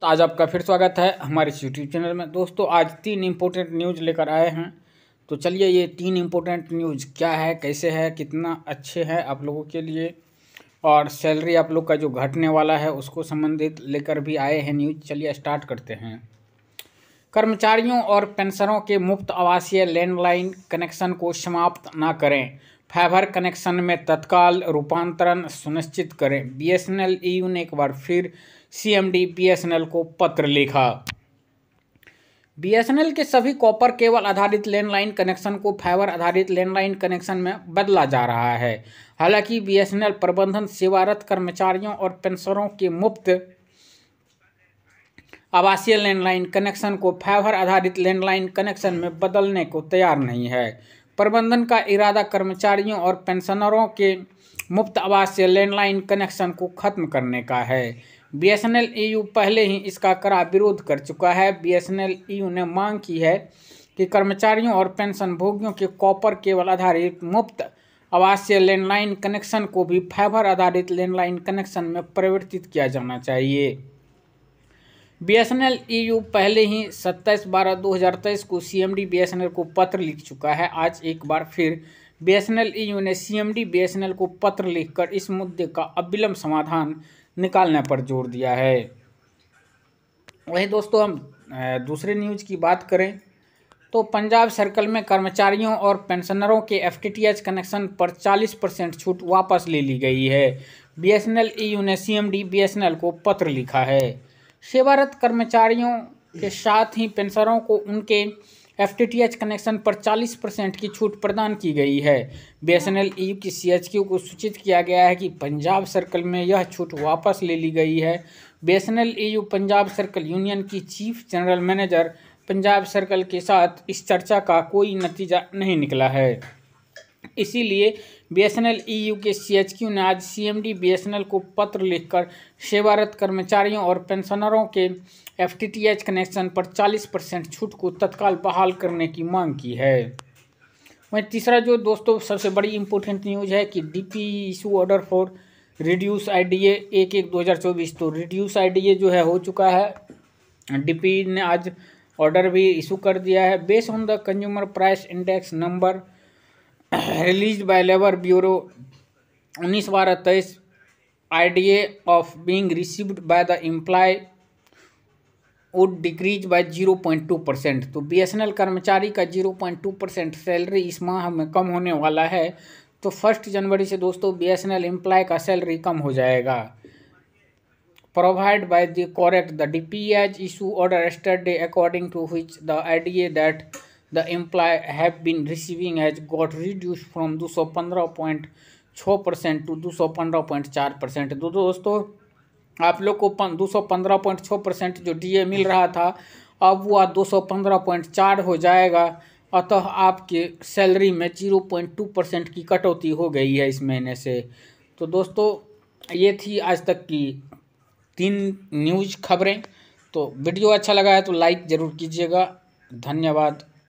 तो आज आपका फिर स्वागत है हमारे इस यूट्यूब चैनल में दोस्तों आज तीन इम्पोर्टेंट न्यूज़ लेकर आए हैं तो चलिए ये तीन इम्पोर्टेंट न्यूज़ क्या है कैसे है कितना अच्छे हैं आप लोगों के लिए और सैलरी आप लोग का जो घटने वाला है उसको संबंधित लेकर भी आए हैं न्यूज चलिए स्टार्ट करते हैं कर्मचारियों और पेंशनों के मुफ्त आवासीय लैंडलाइन कनेक्शन को समाप्त ना करें फाइबर कनेक्शन में तत्काल रूपांतरण सुनिश्चित करें बीएसएनएल ईयू ने एक बार फिर सीएमडी बीएसएनएल को पत्र लिखा बीएसएनएल के सभी कॉपर केबल आधारित लैंडलाइन कनेक्शन को फाइबर आधारित लैंडलाइन कनेक्शन में बदला जा रहा है हालांकि बीएसएनएल प्रबंधन सेवारत कर्मचारियों और पेंशनरों के मुफ्त आवासीय लैंडलाइन कनेक्शन को फाइबर आधारित लैंडलाइन कनेक्शन में बदलने को तैयार नहीं है प्रबंधन का इरादा कर्मचारियों और पेंशनरों के मुफ्त आवास से लैंडलाइन कनेक्शन को खत्म करने का है B S N L U पहले ही इसका कड़ा विरोध कर चुका है B S N L U ने मांग की है कि कर्मचारियों और पेंशनभोगियों के कॉपर केवल आधारित मुफ्त आवासीय लैंडलाइन कनेक्शन को भी फाइबर आधारित लैंडलाइन कनेक्शन में परिवर्तित किया जाना चाहिए B S N L E U पहले ही 27 बारह 2023 को C M D B S N L को पत्र लिख चुका है आज एक बार फिर B S N L E U ने C M D B S N L को पत्र लिखकर इस मुद्दे का अविलंब समाधान निकालने पर जोर दिया है वही दोस्तों हम दूसरे न्यूज की बात करें तो पंजाब सर्कल में कर्मचारियों और पेंशनरों के एफ कनेक्शन पर 40 परसेंट छूट वापस ले ली गई है B S N L E U ने C M D B S N L को पत्र लिखा है सेवारत कर्मचारियों के साथ ही पेंशनरों को उनके एफ कनेक्शन पर 40 परसेंट की छूट प्रदान की गई है B S N L E की सी एच क्यू को सूचित किया गया है कि पंजाब सर्कल में यह छूट वापस ले ली गई है B S N L E U Punjab circle union की chief general manager Punjab circle के साथ इस चर्चा का कोई नतीजा नहीं निकला है इसीलिए B S N L E U के सी एच क्यू ने आज C M D B S N L को पत्र लिखकर सेवारत कर्मचारियों और पेंशनरों के F T T H connection पर चालीस परसेंट छूट को तत्काल बहाल करने की मांग की है वहीं तीसरा जो दोस्तों सबसे बड़ी इम्पोर्टेंट न्यूज़ है कि D P issue order for reduce I D A एक एक दो हज़ार चौबीस तो रिड्यूस आई डी ए जो है हो चुका है डी पी ने आज ऑर्डर भी इशू कर दिया है base on the consumer price index number release by labour bureau उन्नीस बारह तेईस IDA of being received by the employee would decrease by zero point two percent तो बीएसएनएल कर्मचारी का zero point two percent salary इस माह में कम होने वाला है तो फर्स्ट जनवरी से दोस्तों B S N L employee का सैलरी कम हो जाएगा provide by the correct the D P H issue order study according to which the IDA that the employee have been receiving has got reduce from दो सौ पंद्रह point छः percent to दो सौ पंद्रह पॉइंट चार परसेंट दो दोस्तों आप लोग को दो सौ पंद्रह पॉइंट छः परसेंट जो डी ए मिल रहा था अब वह दो सौ पंद्रह पॉइंट चार हो जाएगा अतः आपके सैलरी में जीरो पॉइंट टू परसेंट की कटौती हो गई है इस महीने से तो दोस्तों ये थी आज तक की तीन न्यूज खबरें तो वीडियो अच्छा लगा है तो लाइक ज़रूर कीजिएगा धन्यवाद